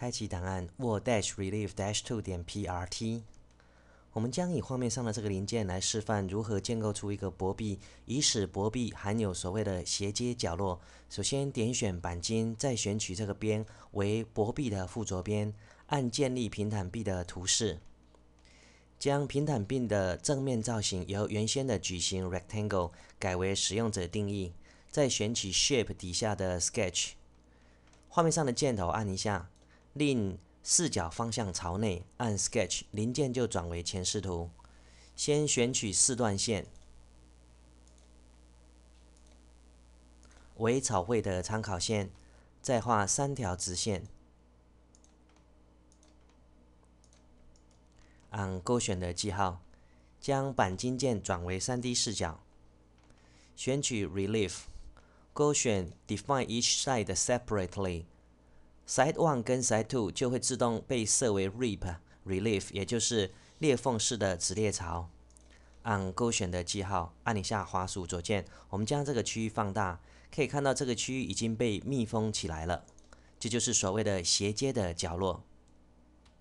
开启档案 w o r d dash relief dash two 点 prt。我们将以画面上的这个零件来示范如何建构出一个薄壁，以使薄壁含有所谓的斜接角落。首先，点选钣金，再选取这个边为薄壁的附着边，按建立平坦壁的图示，将平坦壁的正面造型由原先的矩形 rectangle 改为使用者定义，再选取 shape 底下的 sketch。画面上的箭头按一下。令视角方向朝内，按 Sketch 零件就转为前视图。先选取四段线为草绘的参考线，再画三条直线。按勾选的记号，将钣金件转为 3D 视角。选取 Relief，勾选 Define each side separately。Side one 跟 Side two 就会自动被设为 Rip Relief，也就是裂缝式的直列槽。按勾选的记号，按一下滑鼠左键，我们将这个区域放大，可以看到这个区域已经被密封起来了。这就是所谓的斜接的角落。